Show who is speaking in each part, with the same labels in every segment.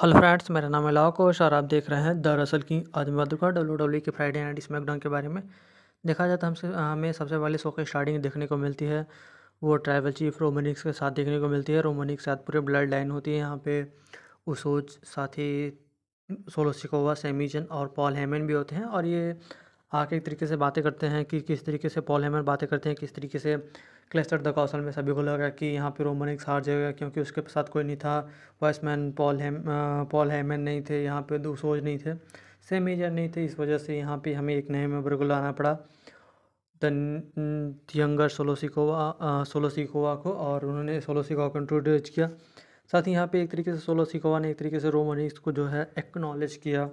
Speaker 1: hello friends मेरा नाम है लाकोश और आप देख रहे हैं दरअसल की आज मधुका डब्ल्यू डब्ल्यू के फ्राइडे नाइट स्मैकडाउन के बारे में देखा जाए तो हमसे हमें सबसे पहले शो की स्टार्टिंग देखने को मिलती है वो ट्राइबल चीफ रोमनिक्स के साथ देखने को मिलती है रोमनिक्स के साथ पूरे ब्लड लाइन होती है यहाँ पे उसोज साथ ही सोलो सिकोवा सेमीजन और पॉल हेमन भी होते हैं और ये आके एक तरीके से बातें करते हैं कि किस तरीके से पॉल हेमन बातें करते हैं किस तरीके से क्लेस्टर द कौशल में सभी को लगा कि यहाँ पे रोमनिक्स हार जाएगा क्योंकि उसके साथ कोई नहीं था वॉइसमैन पॉल हेम पॉल हेमन नहीं थे यहाँ पे सोच नहीं थे सेम एजर नहीं थे इस वजह से यहाँ पे हमें एक नए मेम्बर को लाना पड़ा दंगर सोलोसिकोवा सोलोसिकोवा को और उन्होंने सोलोसिकोवा को इंट्रोड्यूस किया साथ ही यहाँ पे एक तरीके से सोलोसिकोवा ने एक तरीके से रोमनिक्स को जो है एक्नॉलेज किया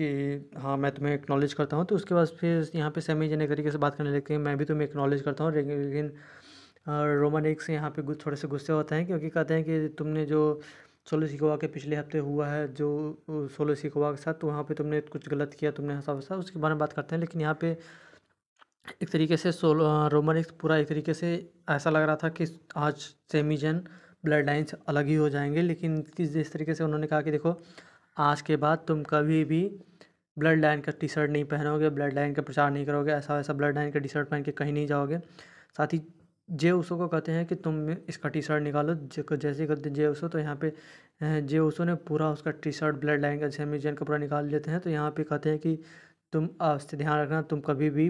Speaker 1: कि हाँ मैं तुम्हें एक्नॉलेज करता हूँ तो उसके बाद फिर यहाँ पे सेमी जेनिक तरीके से बात करने लगते हैं मैं भी तुम्हें एक्नॉलेज करता हूँ लेकिन रोमन एक से यहाँ पे थोड़े से गुस्से होते हैं क्योंकि कहते हैं कि तुमने जो सोलो सिकोवा के पिछले हफ्ते हुआ है जो सोलो सिकोवा के साथ तो वहाँ पर तुमने कुछ गलत किया तुमने हंसा वसा उसके बारे में बात करते हैं लेकिन यहाँ पर एक तरीके से सोलो रोमन एक पूरा एक तरीके से ऐसा लग रहा था कि आज सेमीजन ब्लड लाइन्स अलग ही हो जाएंगे लेकिन किस जिस तरीके से उन्होंने कहा कि देखो आज के बाद तुम कभी भी ब्लड लाइन का टी शर्ट नहीं पहनोगे ब्लड लाइन का प्रचार नहीं करोगे ऐसा वैसा ब्लड लाइन का टी शर्ट पहन के कहीं नहीं जाओगे साथ ही जे उसो को कहते हैं कि तुम इसका टी शर्ट निकालो जैसे कहते जे उसो तो यहाँ पे जे उसो ने पूरा उसका टी शर्ट ब्लड लाइन का जैसे का पूरा निकाल लेते हैं तो यहाँ पे कहते हैं कि तुम आपसे ध्यान रखना तुम कभी भी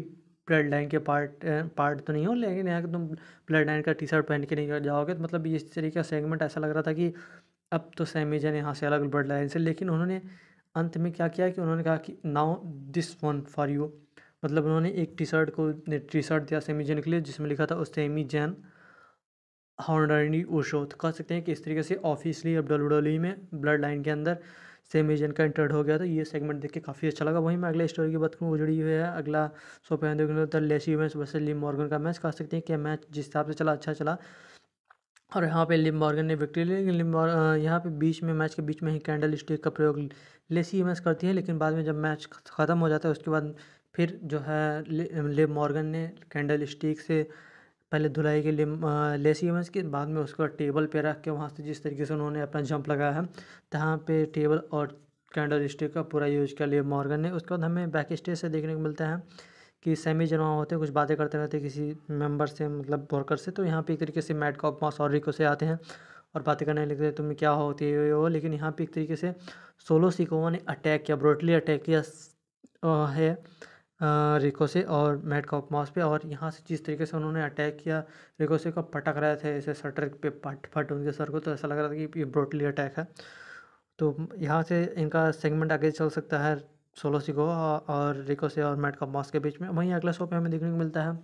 Speaker 1: ब्लड लाइन के पार्ट पार्ट तो नहीं हो लेकिन यहाँ के तुम ब्लड लाइन का टी शर्ट पहन के नहीं जाओगे तो मतलब इस तरीके का सेगमेंट ऐसा लग रहा था कि अब तो जैन यहाँ से अलग बढ़ रहा है इनसे लेकिन उन्होंने अंत में क्या किया कि उन्होंने कहा कि now this one for you मतलब उन्होंने एक टी शर्ट को टी शर्ट दिया सेमी जैन के लिए जिसमें लिखा था उस सेमी जैन हॉर्डरनी ओशो तो कह सकते हैं कि इस तरीके से ऑफिसली अब डब्ल्यू डब्ल्यू में ब्लड लाइन के अंदर सेमी जैन का इंटर्ड हो गया था ये सेगमेंट देख के काफ़ी अच्छा लगा वहीं मैं अगले स्टोरी की बात करूँ वो जुड़ी हुई है अगला सो देखने लेसी मैच वैसे ली मॉर्गन का मैच कह सकते हैं कि मैच जिस हिसाब से चला अच्छा चला और यहाँ पे लिमबॉर्गन ने विक्ट्री ली लेकिन यहाँ पे बीच में मैच के बीच में ही कैंडल स्टिक का प्रयोग लेसी एम करती है लेकिन बाद में जब मैच ख़त्म हो जाता है उसके बाद फिर जो है लिम मॉर्गन ने कैंडल स्टिक से पहले धुलाई के लिम लेसी एम के बाद में उसको टेबल पे रख के वहाँ से जिस तरीके से उन्होंने अपना जंप लगाया है तहाँ पर टेबल और कैंडल स्टिक का पूरा यूज कर लिया मॉर्गन ने उसके बाद हमें बैक स्टेज से देखने को मिलता है कि सेमी जमा होते हैं कुछ बातें करते रहते हैं किसी मेंबर से मतलब वर्कर से तो यहाँ पे एक तरीके से मैट कॉप मॉस और रिको से आते हैं और बातें करने लगते हैं तुम क्या होती है वो लेकिन यहाँ पे एक तरीके से सोलो सिकोवा ने अटैक किया ब्रोटली अटैक किया है रिको से और मैट कॉप मॉस पर और यहाँ से जिस तरीके से उन्होंने अटैक किया रिको से को पटक रहे थे ऐसे सटर पे पट फट उनके सर को तो ऐसा लग रहा था कि ये ब्रोटली अटैक है तो यहाँ से इनका सेगमेंट आगे चल सकता है सोलो सिको और रिको से और मैट कॉम्पॉस के बीच में वहीं अगला शो पे हमें देखने को मिलता है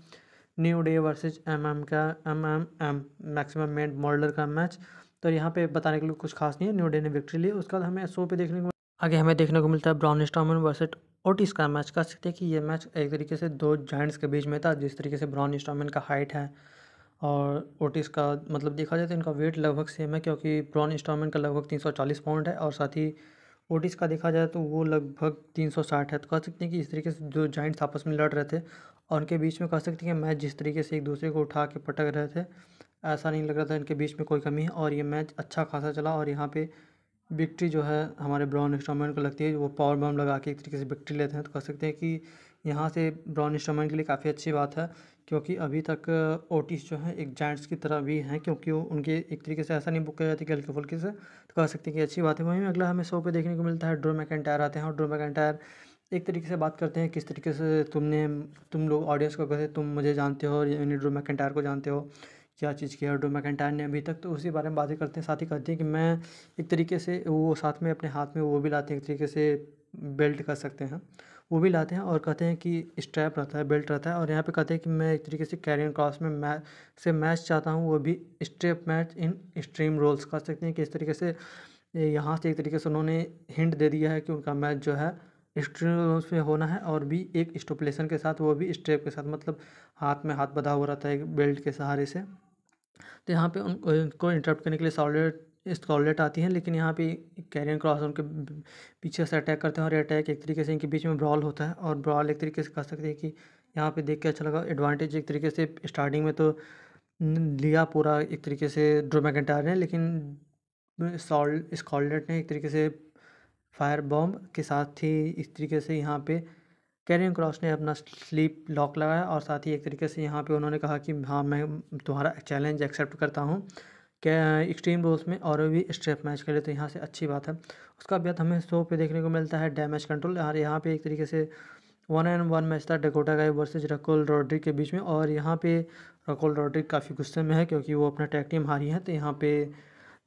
Speaker 1: New Day versus M M का M M M maximum male models का मैच तो यहाँ पे बताने के लिए कुछ खास नहीं है न्यू डे ने विक्ट्री ली उसके बाद हमें शो पे देखने को आगे हमें देखने को मिलता है ब्राउन स्टॉमन वर्सेज ओटिस का मैच कह सकते हैं कि ये मैच एक तरीके से दो जॉइंट्स के बीच में था जिस तरीके से ब्राउन स्टॉमन का हाइट है और ओटिस का मतलब देखा जाए तो इनका वेट लगभग सेम है क्योंकि ब्राउन स्टॉमन का लगभग चालीस पाउंड है और साथ ही ओडिस का देखा जाए तो वो लगभग 360 है तो कह सकते हैं कि इस तरीके से जो जॉइंट्स आपस में लड़ रहे थे और उनके बीच में कह सकते हैं कि मैच जिस तरीके से एक दूसरे को उठा के पटक रहे थे ऐसा नहीं लग रहा था इनके बीच में कोई कमी है और ये मैच अच्छा खासा चला और यहाँ पे विक्ट्री जो है हमारे ब्राउन स्टॉमेंट को लगती है वो पावर बम लगा के एक तरीके से विक्ट्री लेते हैं तो कह सकते हैं कि यहाँ से ब्राउन स्टमन के लिए काफ़ी अच्छी बात है क्योंकि अभी तक ओटिस जो है एक जैंट्स की तरह भी हैं क्योंकि उनके एक तरीके से ऐसा नहीं बुक किया जाती कि हल्के फुल्के से तो कह सकते हैं कि अच्छी बात है वहीं अगला हमें शो पे देखने को मिलता है ड्रो मैकेंटायर आते हैं और ड्रो मैकेंटायर एक तरीके से बात करते हैं किस तरीके से तुमने तुम लोग ऑडियंस को कहते तुम मुझे जानते हो यानी ड्रो मैकेंटायर को जानते हो क्या चीज़ किया है ड्रो मैकेंटायर ने अभी तक तो उसी बारे में बातें करते हैं साथ ही कहते हैं कि मैं एक तरीके से वो साथ में अपने हाथ में वो भी लाते हैं एक तरीके से बेल्ट कर सकते हैं वो भी लाते हैं और कहते हैं कि स्ट्रैप रहता है बेल्ट रहता है और यहाँ पे कहते हैं कि मैं एक तरीके से कैरियर क्रॉस में मैच से मैच चाहता हूँ वो भी strap match in street rules कह सकते हैं कि इस तरीके से यहाँ से एक तरीके से उन्होंने हिंट दे दिया है कि उनका मैच जो है स्ट्रीम रोल्स में होना है और भी एक स्टोपलेसन के साथ वो भी स्ट्रेप के साथ मतलब हाथ में हाथ बधा हुआ रहता है बेल्ट के सहारे से तो यहाँ पे उनको इंटरप्ट करने के लिए सॉलिड स्कॉलेट आती हैं लेकिन यहाँ पे कैरियन क्रॉस उनके पीछे से अटैक करते हैं और अटैक एक तरीके से इनके बीच में ब्रॉल होता है और ब्रॉल एक तरीके से कह सकते हैं कि यहाँ पे देख के अच्छा लगा एडवांटेज एक तरीके से स्टार्टिंग में तो लिया पूरा एक तरीके से ड्रोमैकेंटार ने लेकिन स्कॉलेट ने एक तरीके से फायर बॉम्ब के साथ ही इस तरीके से यहाँ पर कैरियन क्रॉस ने अपना स्लीप लॉक लगाया और साथ ही एक तरीके से यहाँ पर उन्होंने कहा कि हाँ मैं तुम्हारा चैलेंज एक्सेप्ट करता हूँ एक्सट्रीम रूल्स में और भी स्ट्रेप मैच खेले तो यहाँ से अच्छी बात है उसका अभ्यत हमें शो पे देखने को मिलता है डैमेज कंट्रोल और यहाँ पे एक तरीके से वन एंड वन मैच था Dakota Kai versus Raquel Rodriguez के बीच में और यहाँ पे रकोल रॉड्रिक काफ़ी गुस्से में है क्योंकि वो अपना टैग टीम हारी है तो यहाँ पे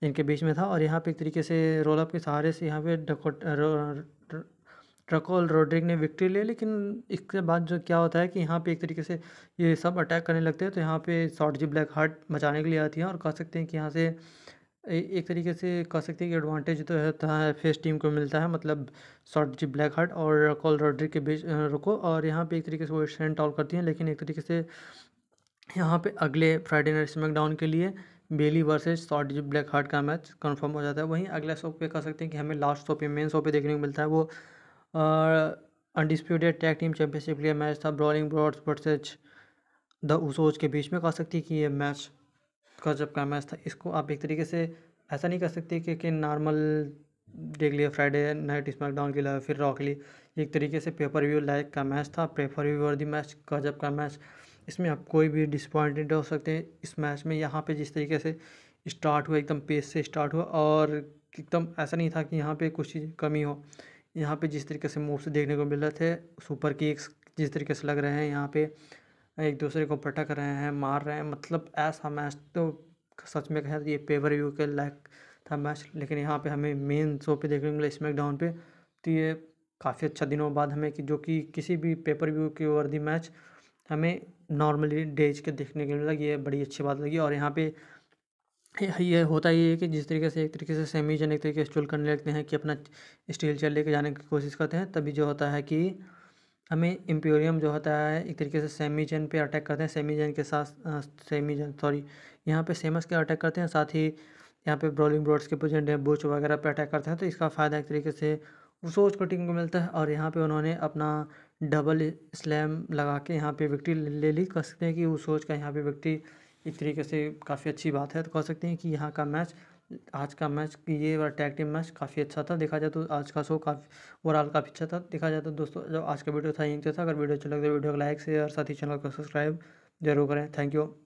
Speaker 1: इनके बीच में था और यहाँ पे एक तरीके से रोलअप के सहारे से यहाँ पे डकोट रकोल रोड्रिक ने विक्ट्री ले लेकिन इसके बाद जो क्या होता है कि यहाँ पे एक तरीके से ये सब अटैक करने लगते हैं तो यहाँ पे शॉर्ट जी ब्लैक हार्ट बचाने के लिए आती है और कह सकते हैं कि यहाँ से एक तरीके से कह सकते हैं कि एडवांटेज तो रहता है फेस टीम को मिलता है मतलब शॉर्ट जी ब्लैक हार्ट और रकोल रोड्रिक के बीच रुको और यहाँ पर एक तरीके से वो सेंट ऑल करती हैं लेकिन एक तरीके से यहाँ पर अगले फ्राइडे नाइट स्मैकडाउन के लिए Bayley versus Shotzi Blackheart का मैच कन्फर्म हो जाता है वहीं अगला शो पे कह सकते हैं कि हमें लास्ट शो पे मेन शो पे देखने को मिलता है वो अनडिस्प्यूटेड टैग टीम चैंपियनशिप के लिए मैच था brawling brutes versus the Usos के बीच में कह सकती है कि ये मैच का जब का मैच था इसको आप एक तरीके से ऐसा नहीं कर सकते कि, कि नॉर्मल देख लिया फ्राइडे नाइट स्मैकडाउन के लिए फिर रॉक ली एक तरीके से पेपर व्यू लाइक का मैच था पेपर व्यू वर्दी मैच मैच जब का मैच इसमें आप कोई भी डिसपॉइंटेड हो सकते हैं इस मैच में यहाँ पे जिस तरीके से स्टार्ट हुआ एकदम पेस से स्टार्ट हुआ और एकदम ऐसा नहीं था कि यहाँ पे कुछ चीज़ कमी हो यहाँ पे जिस तरीके से मूव्स देखने को मिल रहे थे सुपर किक्स जिस तरीके से लग रहे हैं यहाँ पे एक दूसरे को पटक रहे हैं मार रहे हैं मतलब ऐसा मैच तो सच में कहें ये पेवर व्यू के लायक था मैच लेकिन यहाँ पे हमें मेन शो पे देखने को मिला स्मैकडाउन पे तो ये काफ़ी अच्छा दिनों बाद हमें कि जो कि किसी भी पेपर व्यू के वर्दी मैच हमें नॉर्मली डेज के देखने के मिला ये बड़ी अच्छी बात लगी और यहाँ पे ये होता ही है कि जिस तरीके से एक तरीके से सेमी जन एक तरीके से चुल करने लगते हैं कि अपना स्टील चल लेके जाने की कोशिश करते हैं तभी जो होता है कि हमें एम्पोरियम जो होता है एक तरीके से सेमी जन पर अटैक करते हैं सेमी जन के साथ सेमी जन सॉरी यहाँ पे सेमस के अटैक करते हैं साथ ही यहाँ पे ब्रॉलिंग ब्रॉड्स के प्रजेंट हैं बुच वगैरह पे अटैक करते हैं तो इसका फ़ायदा एक तरीके से सोच कटिंग को मिलता है और यहाँ पे उन्होंने अपना डबल स्लैम लगा के यहाँ पे विक्ट्री ले ली कह सकते हैं कि उस सोच का यहाँ पे विक्ट्री एक तरीके से काफ़ी अच्छी बात है तो कह सकते हैं कि यहाँ का मैच आज का मैच ये और टैग टीम मैच काफ़ी अच्छा था देखा जाए तो आज का शो काफ़ी ओवरऑल काफ़ी अच्छा था देखा जाए तो दोस्तों जब आज का वीडियो था यहीं तो था अगर वीडियो अच्छा लगे तो वीडियो को लाइक शेयर साथ ही चैनल को सब्सक्राइब जरूर करें थैंक यू